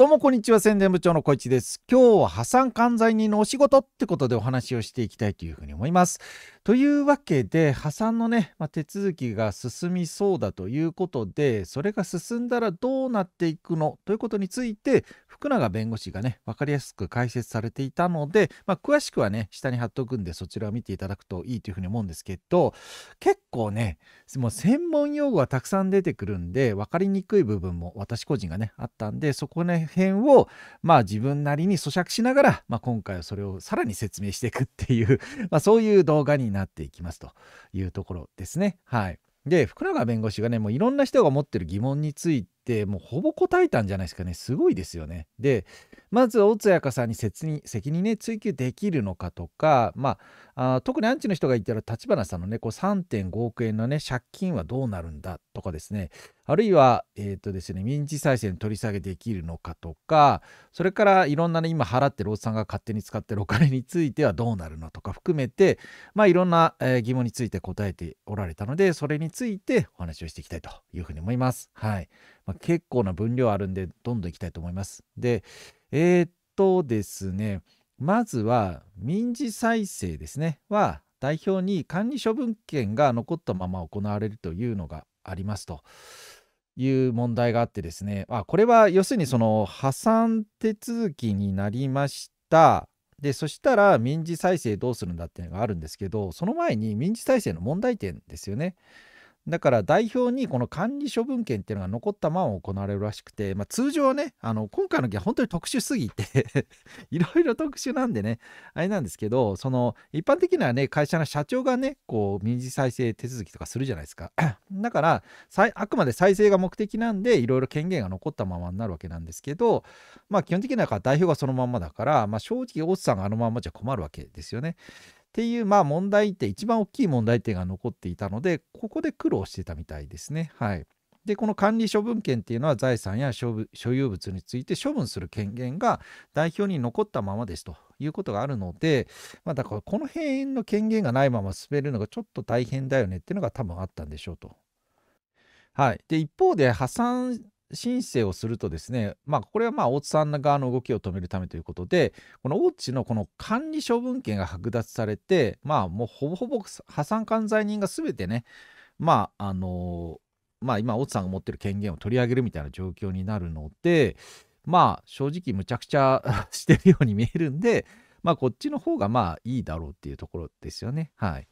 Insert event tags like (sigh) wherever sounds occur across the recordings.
どうもこんにちは宣伝部長の小市です今日は破産管財人のお仕事ってことでお話をしていきたいというふうに思いますというわけで破産のね、まあ、手続きが進みそうだということでそれが進んだらどうなっていくのということについて福永弁護士がね分かりやすく解説されていたので、まあ、詳しくはね下に貼っとくんでそちらを見ていただくといいというふうに思うんですけど結構ねもう専門用語がたくさん出てくるんで分かりにくい部分も私個人がねあったんでそこら辺をまあ自分なりに咀嚼しながら、まあ、今回はそれをさらに説明していくっていう、まあ、そういう動画にになっていきますというところですね。はい、で福永弁護士がねもういろんな人が持ってる疑問についてってもうほぼ答えたんじゃないですかねすごいですよね。でまず大津彩香さんに責任ね追及できるのかとか、まあ、あ特にアンチの人が言ってら立花さんのねこう3.5億円のね借金はどうなるんだとかですねあるいは、えーとですね、民事再生に取り下げできるのかとかそれからいろんなね今払ってるおっさんが勝手に使ってるお金についてはどうなるのとか含めて、まあ、いろんな、えー、疑問について答えておられたのでそれについてお話をしていきたいというふうに思います。はいまあ、結構な分量あるんで、どんどんいきたいと思います。で、えー、っとですね、まずは民事再生ですね、は代表に管理処分権が残ったまま行われるというのがありますと。いう問題があってですね、あこれは要するにその破産手続きになりました。で、そしたら民事再生どうするんだっていうのがあるんですけど、その前に民事再生の問題点ですよね。だから代表にこの管理処分権っていうのが残ったまま行われるらしくて、まあ、通常はねあの今回の件は本当に特殊すぎて (laughs) いろいろ特殊なんでねあれなんですけどその一般的にはね会社の社長がねこう民事再生手続きとかするじゃないですか (clears throat) だからあくまで再生が目的なんでいろいろ権限が残ったままになるわけなんですけどまあ基本的には代表がそのままだから、まあ、正直大津さんがあのままじゃ困るわけですよね。っていう、まあ問題点、一番大きい問題点が残っていたので、ここで苦労してたみたいですね。はい。で、この管理処分権っていうのは財産や所有物について処分する権限が代表に残ったままですということがあるので、まあ、だからこの辺の権限がないまま進めるのがちょっと大変だよねっていうのが多分あったんでしょうと。はい。で、一方で破産申請をするとですね、まあ、これはまあ大津さん側の動きを止めるためということで、この大津のこの管理処分権が剥奪されて、まあ、もうほぼほぼ破産管財人が全てね、まあ、あのまあ、今、大津さんが持ってる権限を取り上げるみたいな状況になるので、まあ、正直、むちゃくちゃ (laughs) してるように見えるんで、まあ、こっちの方がまあいいだろうっていうところですよね。はい。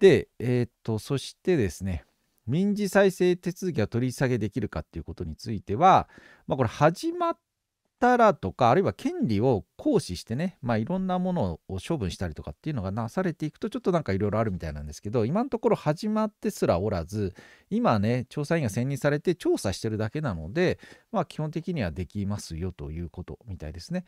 で、えー、っと、そしてですね、民事再生手続きが取り下げできるかっていうことについては、まあ、これ始まっらとかあるいは権利を行使してね、まあ、いろんなものを処分したりとかっていうのがなされていくとちょっとなんかいろいろあるみたいなんですけど今のところ始まってすらおらず今ね調査員が選任されて調査してるだけなので、まあ、基本的にはできますよということみたいですね。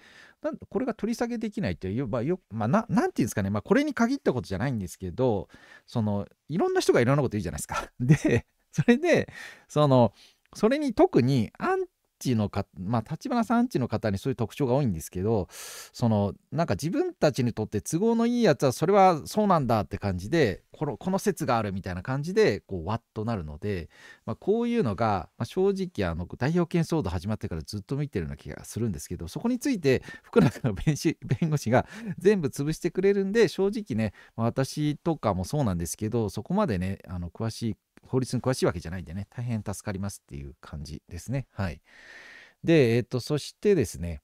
これが取り下げできないという、まあよまあ、ななんていうんですかね、まあ、これに限ったことじゃないんですけどそのいろんな人がいろんなこと言うじゃないですか。でそれでそのそれに特にアンちのか、まあ、立花さんちの方にそういう特徴が多いんですけど、その、なんか自分たちにとって都合のいいやつは、それはそうなんだって感じで、この、この説があるみたいな感じで、こう、わっとなるので、まあ、こういうのが、まあ、正直、あの、代表権騒動始まってからずっと見てるような気がするんですけど、そこについて、福永の弁士弁護士が全部潰してくれるんで、正直ね、私とかもそうなんですけど、そこまでね、あの、詳しい法律に詳しいわけじゃないんでね、大変助かりますっていう感じですね。はい。で、えっ、ー、と、そしてですね、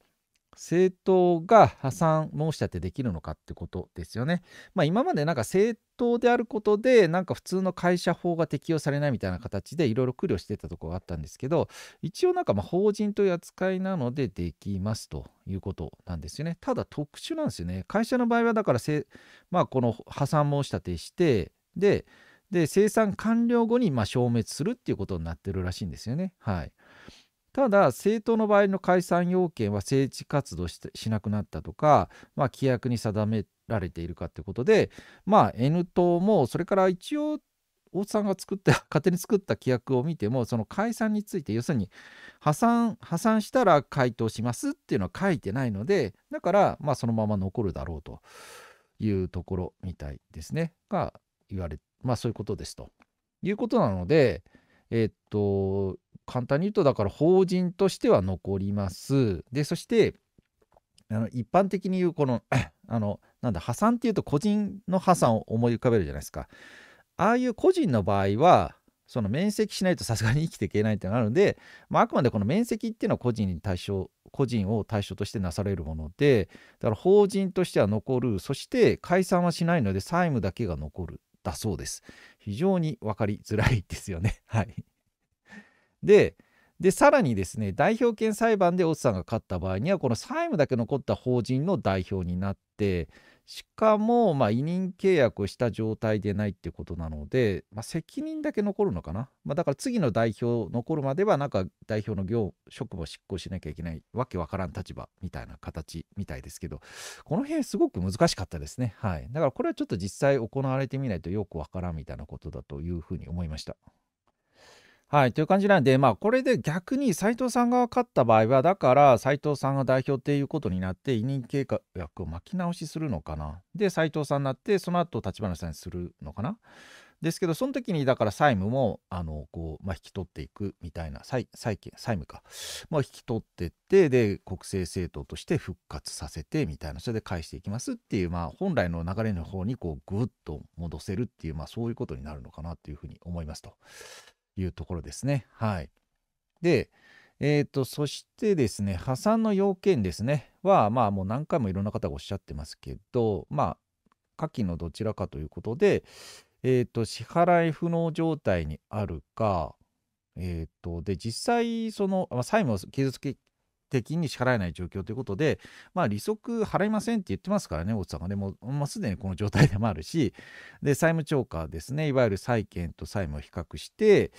政党が破産申し立てできるのかってことですよね。まあ、今までなんか政党であることでなんか普通の会社法が適用されないみたいな形でいろいろ苦慮してたとこがあったんですけど一応なんかま法人という扱いなのでできますということなんですよね。ただ特殊なんですよね。会社の場合はだからせ、まあ、この破産申し立てしてでで生産完了後にま消滅するっていうことになってるらしいんですよね。はい、ただ政党の場合の解散要件は政治活動しなくなったとか、まあ、規約に定められているかってことで、まあ、N 党もそれから一応大津さんが作った (laughs) 勝手に作った規約を見てもその解散について要するに破産破産したら回答しますっていうのは書いてないのでだからまあそのまま残るだろうというところみたいですねが言われ、まあそういうことですということなので、えっと、簡単に言うと、だから法人としては残ります。で、そして、あの一般的に言う、この、(coughs) あの、なんだ、破産っていうと個人の破産を思い浮かべるじゃないですか。ああいう個人の場合は、その面積しないとさすがに生きていけないっていうのがあるので、まあ、あくまでこの面積っていうのは個人に対象、個人を対象としてなされるもので、だから法人としては残る、そして解散はしないので債務だけが残るだそうです。非常に分かりづらいですよね。はい。で、でさらにですね代表権裁判でオツさんが勝った場合にはこの債務だけ残った法人の代表になってしかも、まあ、委任契約をした状態でないってことなので、まあ、責任だけ残るのかな、まあ、だから次の代表残るまではなんか代表の業職務を執行しなきゃいけないわけわからん立場みたいな形みたいですけどこの辺すごく難しかったですねはいだからこれはちょっと実際行われてみないとよくわからんみたいなことだというふうに思いました。はい、という感じなんで、まあ、これで逆に斎藤さんが勝った場合は、だから斎藤さんが代表っていうことになって、委任計画を巻き直しするのかな。で、斎藤さんになって、その後立花さんにするのかな。ですけど、その時に、だから債務も、あの、こう、まあ、引き取っていくみたいな、債債債務か、も、まあ、引き取ってって、で、国政政党として復活させてみたいな、それで返していきますっていう、まあ、本来の流れの方に、こう、ぐっと戻せるっていう、まあ、そういうことになるのかなというふうに思いますと。いうところですね。はい。で、えーと、そしてですね、破産の要件ですね、は、まあ、もう何回もいろんな方がおっしゃってますけど、まあ、下記のどちらかということで、えーと、支払い不能状態にあるか、えーと、とで実際その、まあ、債務を傷つけ的に支払えない状況ということで、まあ、利息払いませんって言ってますからね、大津さんがね、もう、まあ、すでにこの状態でもあるし、で、債務超過ですね、いわゆる債権と債務を比較して、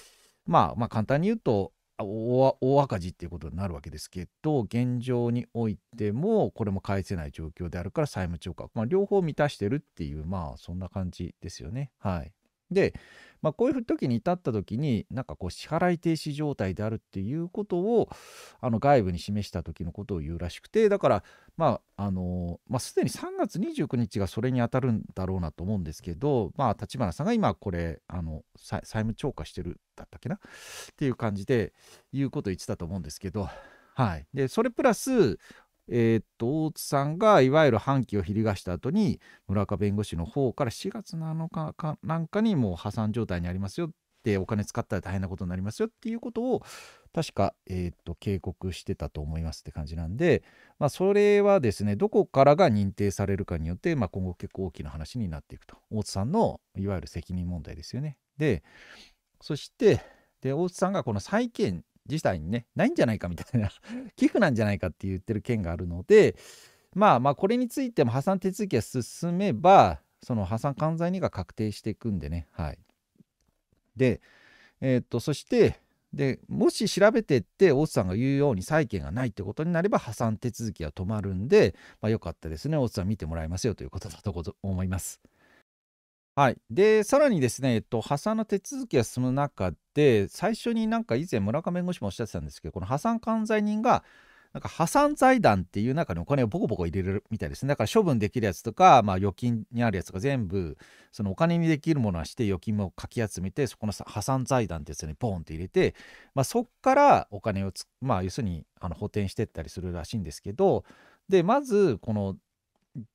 まあ、まあ、簡単に言うと、大赤字っていうことになるわけですけど現状においてもこれも返せない状況であるから債務超過、まあ、両方満たしてるっていうまあそんな感じですよねはいでまあ、こういう時に至った時になんかこう支払い停止状態であるっていうことをあの外部に示した時のことを言うらしくてだからまああのまあ、すでに3月29日がそれに当たるんだろうなと思うんですけど、まあ、立花さんが今これあの債務超過してるだったっけなっていう感じで言うことを言ってたと思うんですけど。はい、でそれプラスえー、っと大津さんがいわゆる反旗をひりがした後に村岡弁護士の方から4月7日かなんかにもう破産状態にありますよってお金使ったら大変なことになりますよっていうことを確か、えー、っと警告してたと思いますって感じなんで、まあ、それはですねどこからが認定されるかによって、まあ、今後結構大きな話になっていくと大津さんのいわゆる責任問題ですよね。でそしてで大津さんがこの債権実際にね、ないんじゃないかみたいな (laughs) 寄付なんじゃないかって言ってる件があるので、まあまあ、これについても破産手続きが進めば、その破産管財人が確定していくんでね、はい。で、えー、っと、そして、でもし調べてって大津さんが言うように債権がないってことになれば破産手続きは止まるんで、まあ、よかったですね大津さん見てもらいますよということだと思います。はい、でさらにですね、えっと、破産の手続きが進む中で最初になんか以前村上弁護士もおっしゃってたんですけどこの破産管財人がなんか破産財団っていう中にお金をボコボコ入れるみたいですねだから処分できるやつとか、まあ、預金にあるやつとか全部そのお金にできるものはして預金もかき集めてそこの破産財団ってやつにポンって入れて、まあ、そこからお金をまあ、要するにあの補填してったりするらしいんですけどでまずこの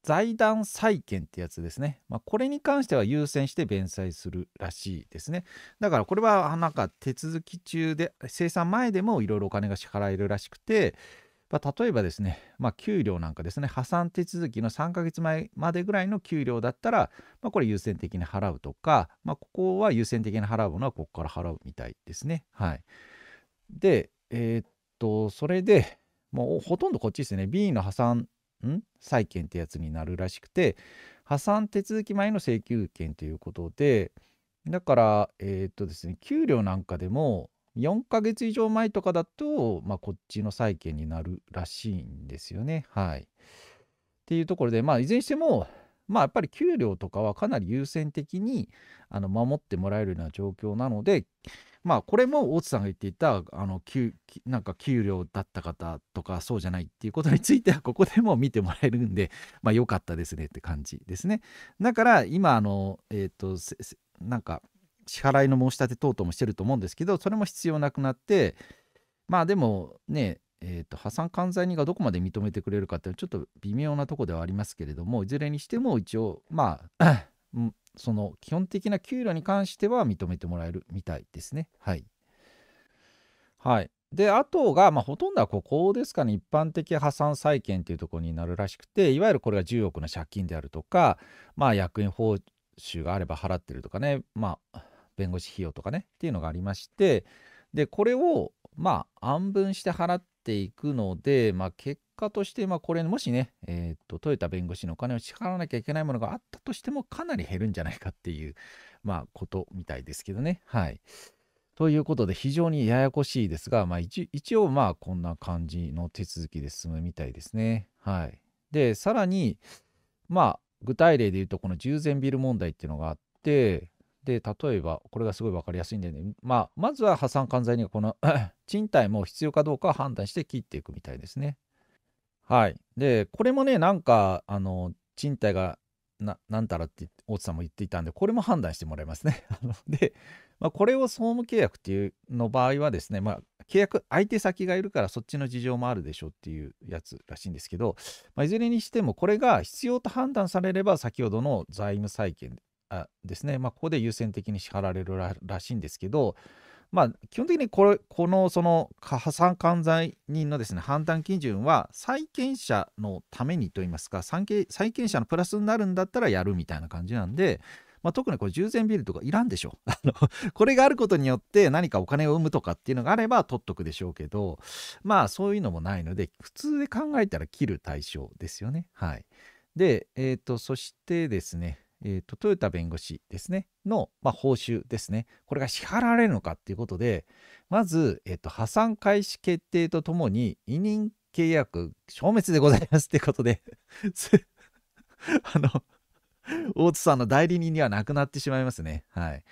財団債権ってやつですね、まあ、これに関しては優先して弁済するらしいですねだからこれはなんか手続き中で生産前でもいろいろお金が支払えるらしくて、まあ、例えばですね、まあ、給料なんかですね破産手続きの3ヶ月前までぐらいの給料だったら、まあ、これ優先的に払うとか、まあ、ここは優先的に払うものはここから払うみたいですねはいでえー、っとそれでもうほとんどこっちですね B の破産ん債権ってやつになるらしくて破産手続き前の請求権ということでだからえー、っとですね給料なんかでも4ヶ月以上前とかだと、まあ、こっちの債権になるらしいんですよね。はい、っていうところで、まあ、いずれにしても、まあ、やっぱり給料とかはかなり優先的にあの守ってもらえるような状況なので、まあこれも大津さんが言っていたあの給なんか給料だった方とかそうじゃないっていうことについては (laughs) ここでも見てもらえるんでまあ良かったですねって感じですねだから今あのえっ、ー、となんか支払いの申し立て等々もしてると思うんですけどそれも必要なくなってまあでもねえーと、と破産管財人がどこまで認めてくれるかっていうのはちょっと微妙なとこではありますけれどもいずれにしても一応まあその基本的な給料に関しては認めてもらえるみたいですね。はい。はい。で、あとが、まあ、ほとんどはここですかね、一般的破産債権というところになるらしくて、いわゆるこれが10億の借金であるとか、まあ、役員報酬があれば払ってるとかね、まあ、弁護士費用とかね、っていうのがありまして、で、これを、まあ、安分して払っていくので、まあ、結果として、まあ、これ、もしね、えっ、と、トヨタ弁護士のお金を支払わなきゃいけないものがあったとしても、かなり減るんじゃないかっていう、まあ、ことみたいですけどね。はい。ということで、非常にややこしいですが、まあ一、一応、まあ、こんな感じの手続きで進むみたいですね。はい。で、さらに、まあ、具体例で言うと、この従前ビル問題っていうのがあって、で、例えば、これがすごい分かりやすいんでね、まあ、まずは破産管財人がこの (coughs) 賃貸も必要かどうかを判断して切っていくみたいですね。はい。で、これもね、なんか、あの、賃貸がななんたらって大津さんも言っていたんで、これも判断してもらいますね。(laughs) で、まあ、これを総務契約っていうの場合はですね、まあ、契約相手先がいるからそっちの事情もあるでしょうっていうやつらしいんですけど、まあ、いずれにしてもこれが必要と判断されれば先ほどの財務債権あですね、まあ、ここで優先的に支払われるらしいんですけど、まあ、基本的にこれこのその破産管財人のです、ね、判断基準は債権者のためにといいますか債権者のプラスになるんだったらやるみたいな感じなんで、まあ、特にこれ従前ビルとかいらんでしょう (laughs) これがあることによって何かお金を生むとかっていうのがあれば取っとくでしょうけどまあそういうのもないので普通で考えたら切る対象ですよね。はい、で、えーとそしてですねえーと、ト豊田弁護士ですねの、まあ、報酬ですねこれが支払われるのかっていうことでまず、えーと、破産開始決定とともに委任契約消滅でございますっていうことで (laughs) あの大津さんの代理人にはなくなってしまいますねはい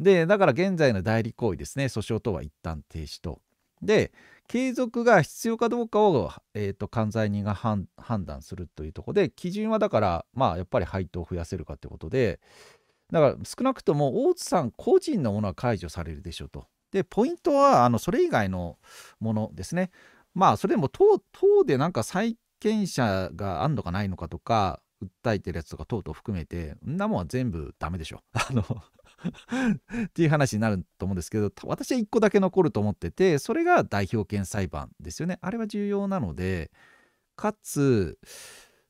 でだから現在の代理行為ですね訴訟等は一旦停止とで継続が必要かどうかを、えーと、管財人が判断するというとこで基準はだからまあやっぱり配当を増やせるかってことでだから少なくとも大津さん個人のものは解除されるでしょうと。でポイントはあのそれ以外のものですね。まあそれでも党党でなんか債権者があんのかないのかとか訴えてるやつとか等々含めてんなもんは全部ダメでしょ。(laughs) あの (laughs) っていう話になると思うんですけど私は1個だけ残ると思っててそれが代表権裁判ですよねあれは重要なのでかつ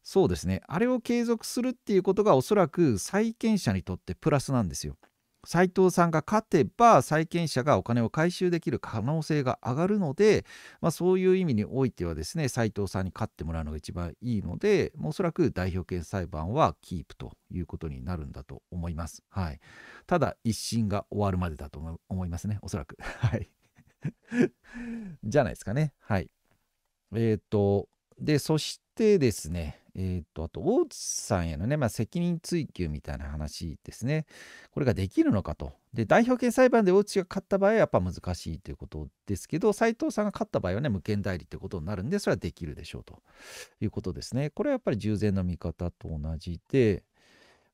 そうですねあれを継続するっていうことがおそらく債権者にとってプラスなんですよ。斎藤さんが勝てば債権者がお金を回収できる可能性が上がるので、まあ、そういう意味においてはですね斎藤さんに勝ってもらうのが一番いいのでおそらく代表権裁判はキープということになるんだと思います。はい、ただ一審が終わるまでだと思いますねおそらく。(laughs) はい (laughs) じゃないですかね。はい。えっ、ー、とでそしてですねえっ、ー、と、あと、大津さんへのね、まあ、責任追及みたいな話ですね。これができるのかと。で、代表権裁判で大津が勝った場合はやっぱ難しいということですけど、斉藤さんが勝った場合はね、無権代理ということになるんで、それはできるでしょうということですね。これはやっぱり従前の見方と同じで、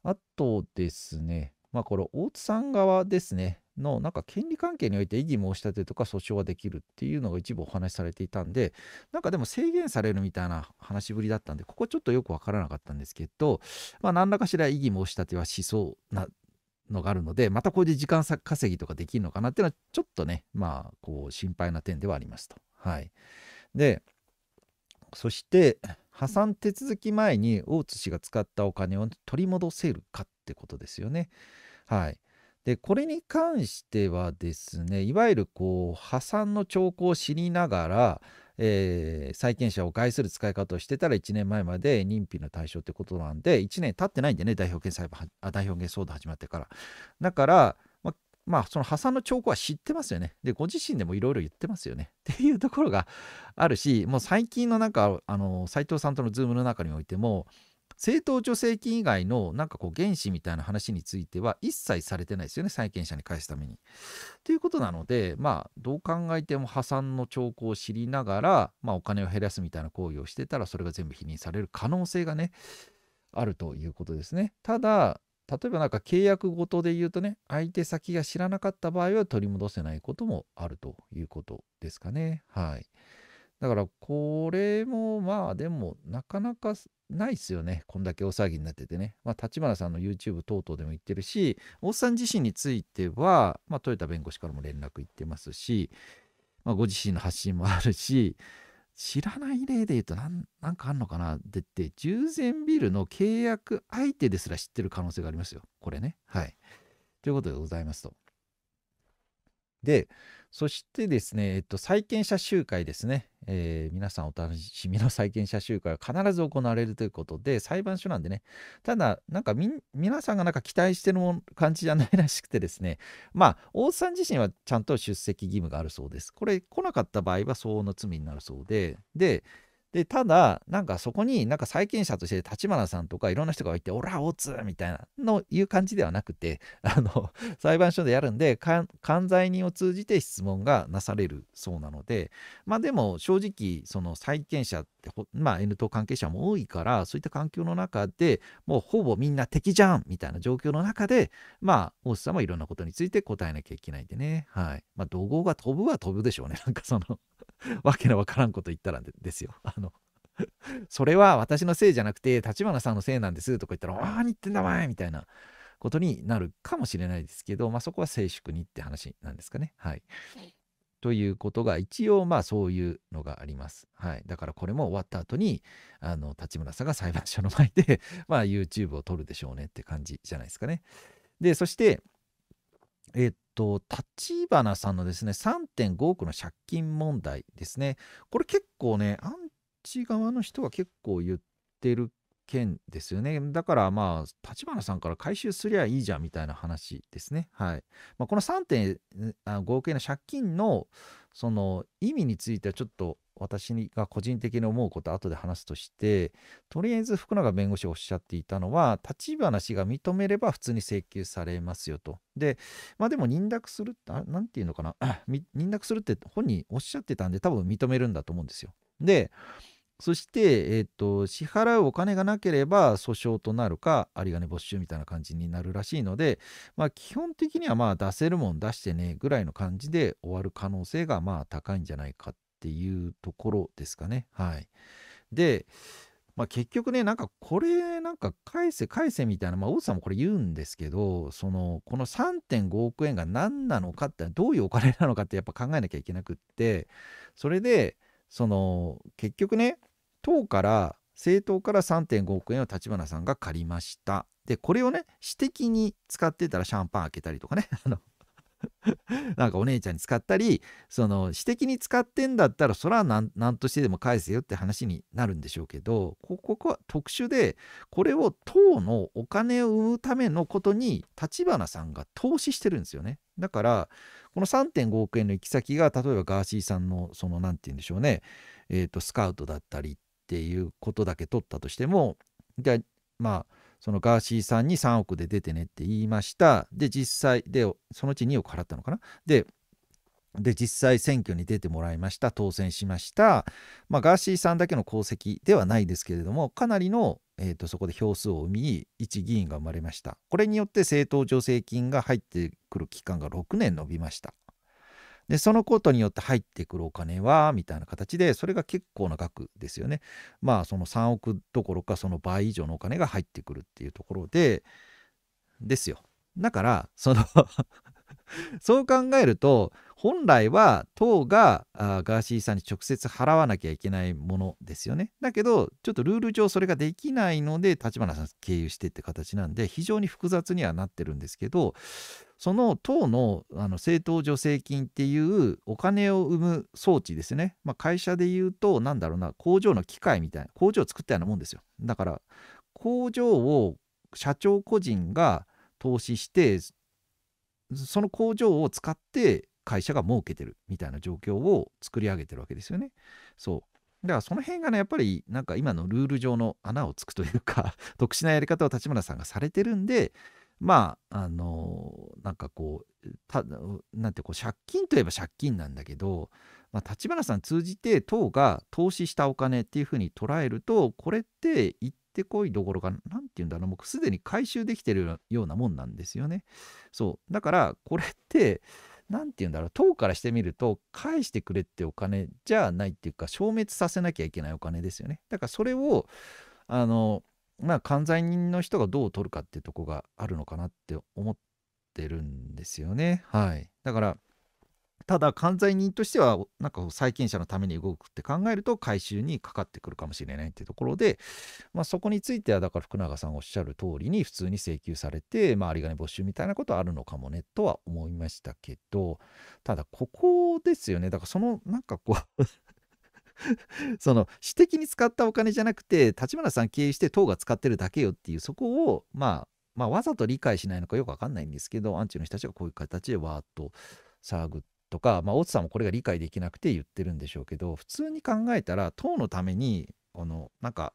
あとですね、まあ、この大津さん側ですね、のなんか権利関係において異議申し立てとか訴訟はできるっていうのが一部お話しされていたんでなんかでも制限されるみたいな話ぶりだったんでここちょっとよく分からなかったんですけど、まあ、何らかしら異議申し立てはしそうなのがあるのでまたこれで時間稼ぎとかできるのかなっていうのはちょっとねまあこう心配な点ではありますと。はい、でそして破産手続き前に大津氏が使ったお金を取り戻せるかってことですよね。はい、でこれに関してはですねいわゆるこう破産の兆候を知りながら、えー、債権者を害する使い方をしてたら1年前まで認否の対象ってことなんで1年経ってないんでね代表権裁判代表権相談始まってからだからまあ、その破産の兆候は知ってますよね。で、ご自身でもいろいろ言ってますよね。(laughs) っていうところがあるし、もう最近のなんか、あの、斎藤さんとのズームの中においても、政党助成金以外のなんかこう原資みたいな話については一切されてないですよね、債権者に返すために。ということなので、まあ、どう考えても破産の兆候を知りながら、まあ、お金を減らすみたいな行為をしてたら、それが全部否認される可能性がね、あるということですね。ただ、例えばなんか契約ごとで言うとね、相手先が知らなかった場合は取り戻せないこともあるということですかね。はい。だからこれもまあでもなかなかないっすよね。こんだけ大騒ぎになっててね。まあ立花さんの YouTube 等々でも言ってるし、大津さん自身については、まあ豊田弁護士からも連絡行ってますし、まあ、ご自身の発信もあるし、知らない例で言うと何なんかあんのかなって言って、従前ビルの契約相手ですら知ってる可能性がありますよ。これね。はい。ということでございますと。で、そしてですね、えっと、債権者集会ですね、えー、皆さんお楽しみの債権者集会は必ず行われるということで、裁判所なんでね、ただ、なんか皆さんがなんか期待してる感じじゃないらしくてですね、まあ、大津さん自身はちゃんと出席義務があるそうです。これ、来なかった場合は相応の罪になるそうで、で、でただなんかそこになんか債権者として立花さんとかいろんな人がいて「オラオツ」みたいなのいう感じではなくて (laughs) あの裁判所でやるんで管財人を通じて質問がなされるそうなのでまあでも正直その債権者ってまあ N 党関係者も多いからそういった環境の中でもうほぼみんな敵じゃんみたいな状況の中でまあ大津さんはいろんなことについて答えなきゃいけないんでねはいまあ怒号が飛ぶは飛ぶでしょうねなんかその (laughs) わけのわからんこと言ったらですよ。あの、それは私のせいじゃなくて、立花さんのせいなんですとか言ったら、ああ、言ってんだまわみたいなことになるかもしれないですけど、まあそこは静粛にって話なんですかね。はい。ということが一応まあそういうのがあります。はい、だからこれも終わった後にあの立村さんが裁判所の前で (laughs) まあ YouTube を撮るでしょうねって感じじゃないですかね。でそしてえー、っと、立花さんのですね、3.5億の借金問題ですね。これ結構ね、アンチ側の人は結構言ってる件ですよね。だからまあ、立花さんから回収すりゃいいじゃんみたいな話ですね。はい。まあ、この3.5億円の借金のその意味についてはちょっと私が個人的に思うことは後で話すとしてとりあえず福永弁護士がおっしゃっていたのは立ち話が認めれば普通に請求されますよと。でまあでも認諾する何て言うのかな (clears throat) 認諾するって本人おっしゃってたんで多分認めるんだと思うんですよ。でそして、えーと、支払うお金がなければ訴訟となるか有金没収みたいな感じになるらしいので、まあ、基本的にはまあ出せるもん出してねぐらいの感じで終わる可能性がまあ高いんじゃないかっていうところですかね。はい。で、まあ、結局ね、なんかこれ、なんか返せ返せみたいな、まあ、王さんもこれ言うんですけど、その、この3.5億円が何なのかって、どういうお金なのかってやっぱ考えなきゃいけなくって、それで、その、結局ね、党から、政党から3.5億円を立花さんが借りました。で、これをね、私的に使ってたらシャンパン開けたりとかね、(laughs) あの、(laughs) なんかお姉ちゃんに使ったりその私的に使ってんだったらそれは何としてでも返せよって話になるんでしょうけどここは特殊でこれを党のお金を生むためのことに立花さんが投資してるんですよね。だからこの3.5億円の行き先が例えばガーシーさんのその何て言うんでしょうね、えー、とスカウトだったりっていうことだけ取ったとしてもじゃあまあそのガーシーさんに3億で出てねって言いました。で、実際、で、そのうち2億払ったのかな。で、で、実際選挙に出てもらいました。当選しました。まあ、ガーシーさんだけの功績ではないですけれども、かなりの、えーと、そこで票数を生み、一議員が生まれました。これによって政党助成金が入ってくる期間が6年延びました。でそのことによって入ってくるお金はみたいな形でそれが結構な額ですよねまあその3億どころかその倍以上のお金が入ってくるっていうところでですよだからその (laughs) そう考えると本来は党がガーシーさんに直接払わなきゃいけないものですよね。だけどちょっとルール上それができないので立花さん経由してって形なんで非常に複雑にはなってるんですけどその党のあの政党助成金っていうお金を生む装置ですね、まあ、会社で言うとなんだろうな工場の機械みたいな工場を作ったようなもんですよだから工場を社長個人が投資してその工場を使って会社が儲けてるみたいな状況を作り上げてるわけですよね。そうだからその辺がね、やっぱりなんか今のルール上の穴をつくというか (laughs) 特殊なやり方を立花さんがされてるんで、まあ、あのなんかこうたなんてこう借金といえば借金なんだけど、まあ、立花さん通じて党が投資したお金っていうふうに捉えるとこれって行ってこいどころか何て言うんだろうもうすでに回収できてるようなもんなんですよね。そうだからこれって何て言うんだろう党からしてみると返してくれってお金じゃないっていうか消滅させなきゃいけないお金ですよね。だからそれをあのまあ、犯罪人の人がどう取るかっていうとこがあるのかなって思っってるんですよね。はい、だからただ犯罪人としてはなんか債権者のために動くって考えると回収にかかってくるかもしれないっていうところで、まあ、そこについてはだから福永さんおっしゃる通りに普通に請求されて、まあ、有り金没収みたいなことあるのかもねとは思いましたけどただここですよねだからそのなんかこう (laughs) その私的に使ったお金じゃなくて立花さん経営して党が使ってるだけよっていうそこをまあまあ、わざと理解しないのかよくわかんないんですけど、アンチの人たちがこういう形でわーっと騒ぐとか、まあ、大津さんもこれが理解できなくて言ってるんでしょうけど、普通に考えたら、党のために、あの、なんか、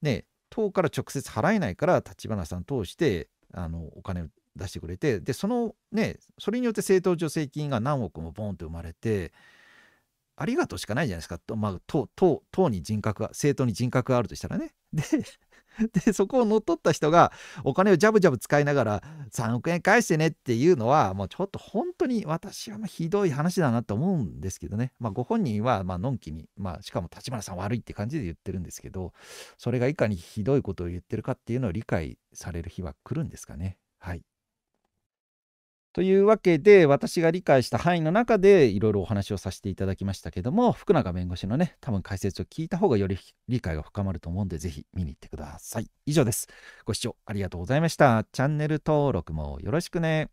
ね、党から直接払えないから、立花さん通して、あの、お金を出してくれて、で、そのね、それによって政党助成金が何億もボンと生まれて、ありがとうしかないじゃないですか。とまあ、党、党、党に人格が、政党に人格があるとしたらね。で、(laughs) でそこを乗っ取った人がお金をジャブジャブ使いながら3億円返してねっていうのはもうちょっと本当に私はひどい話だなと思うんですけどね、まあ、ご本人はまのんきに、まあ、しかも立花さん悪いって感じで言ってるんですけどそれがいかにひどいことを言ってるかっていうのを理解される日は来るんですかね。はいというわけで私が理解した範囲の中でいろいろお話をさせていただきましたけども福永弁護士のね多分解説を聞いた方がより理解が深まると思うんでぜひ見に行ってください以上ですご視聴ありがとうございましたチャンネル登録もよろしくね